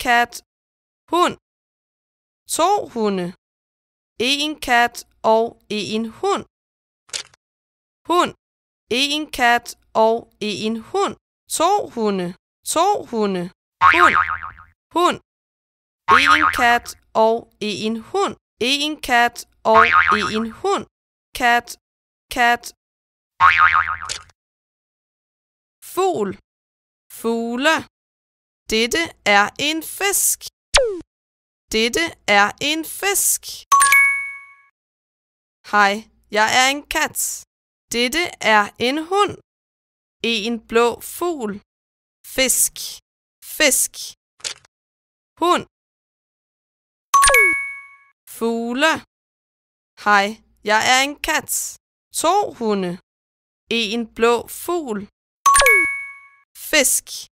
kat, hund. To hunde. En kat og en hund. Hund. En kat og en hund. To hunde. To hunde. Hund. Hund. En kat og en hund. En kat og en hund. Kat. Kat. Fugl. Fugle. Dette er en fisk. Dette er en fisk. Hej, jeg er en kat. Dette er en hund. En blå fugl. Fisk. Fisk. Hund. Fugle. Hej, jeg er en kat. To hunde. En blå fugl. Fisk.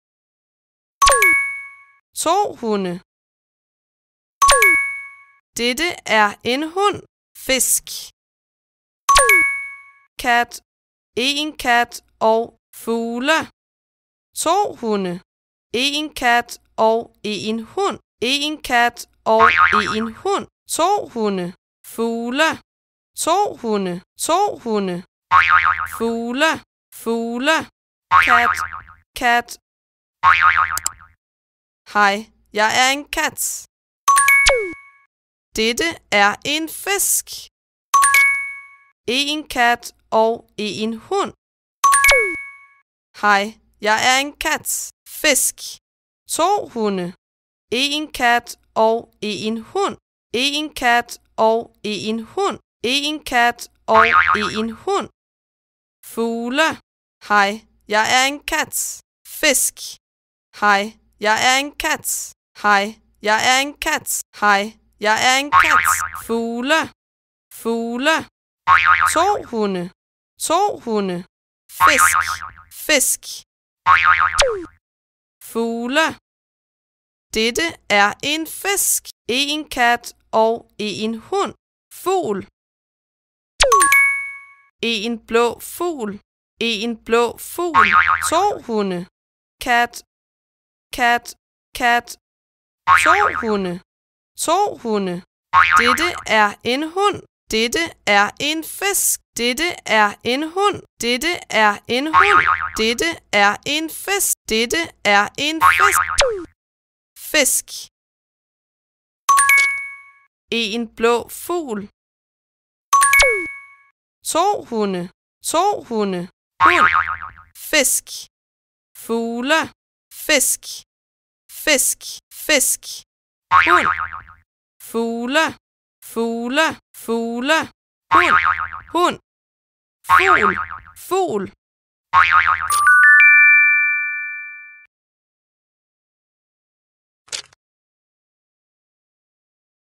To hunde. Dette er en hund. Fisk. Kat. En kat og fugle. To hunde. En kat og en hund. En kat og en hund. To hunde. Fugle. To hunde. To hunde. Fugle. Fugle. Kat. Kat Hej, jeg er en kat. Dette er en fisk. En kat og en hund. Hej, jeg er en kat. Fisk. To hunde. En kat og en hund. En kat og en hund. En kat og en hund. Fugle. Hej, jeg er en kat. Fisk. Hej, jeg er en kat. Hej, jeg er en kat. Hej, jeg er en kat. Fugle. Fugle. To hunde. To hunde. Fisk. Fisk. Fugle. Dette er en fisk. En kat og en hund. Fugl. En blå fugl. En blå fugl. To hunde. Kat kat, kat. To hunde, to hunde. Dette er en hund. Dette er en fisk. Dette er en hund. Dette er en hund. Dette er en fisk. Dette er en fisk. Fisk. En blå fugl. To hunde. To hunde. Hund. Fisk. Fugle. Fisk fisk, fisk. Hund. Fugle, fugle, fugle. Hund, hund. Fugl, fugl.